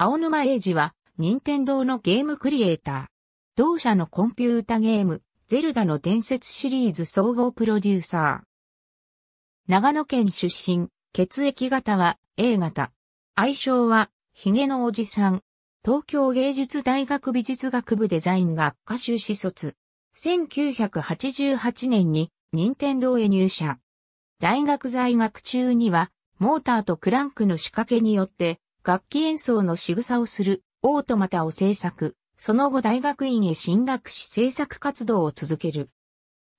青沼英二は、任天堂のゲームクリエイター。同社のコンピュータゲーム、ゼルダの伝説シリーズ総合プロデューサー。長野県出身、血液型は A 型。愛称は、ヒゲのおじさん。東京芸術大学美術学部デザイン学科修士卒。1988年に任天堂へ入社。大学在学中には、モーターとクランクの仕掛けによって、楽器演奏の仕草をする、オートマタを制作、その後大学院へ進学し制作活動を続ける。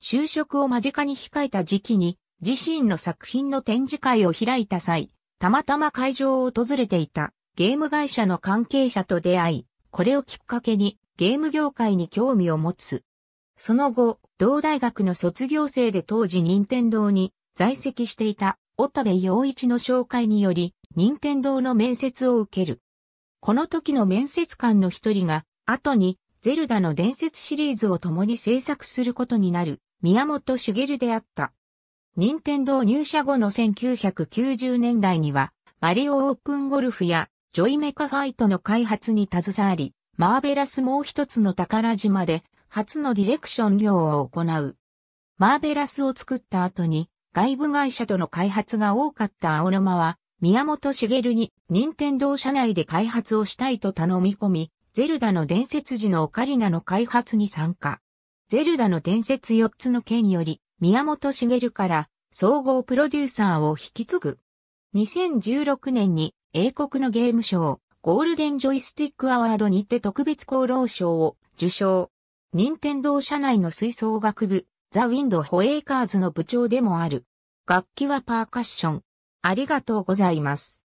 就職を間近に控えた時期に、自身の作品の展示会を開いた際、たまたま会場を訪れていたゲーム会社の関係者と出会い、これをきっかけにゲーム業界に興味を持つ。その後、同大学の卒業生で当時任天堂に在籍していた、オタベ洋一の紹介により、任天堂の面接を受ける。この時の面接官の一人が、後に、ゼルダの伝説シリーズを共に制作することになる、宮本茂であった。任天堂入社後の1990年代には、マリオオープンゴルフや、ジョイメカファイトの開発に携わり、マーベラスもう一つの宝島で、初のディレクション業を行う。マーベラスを作った後に、外部会社との開発が多かった青沼は、宮本茂に任天堂社内で開発をしたいと頼み込み、ゼルダの伝説時のオカリナの開発に参加。ゼルダの伝説4つの件より、宮本茂から総合プロデューサーを引き継ぐ。2016年に英国のゲーム賞、ゴールデンジョイスティックアワードにて特別功労賞を受賞。任天堂社内の吹奏楽部、ザ・ウィンド・ホエイカーズの部長でもある。楽器はパーカッション、ありがとうございます。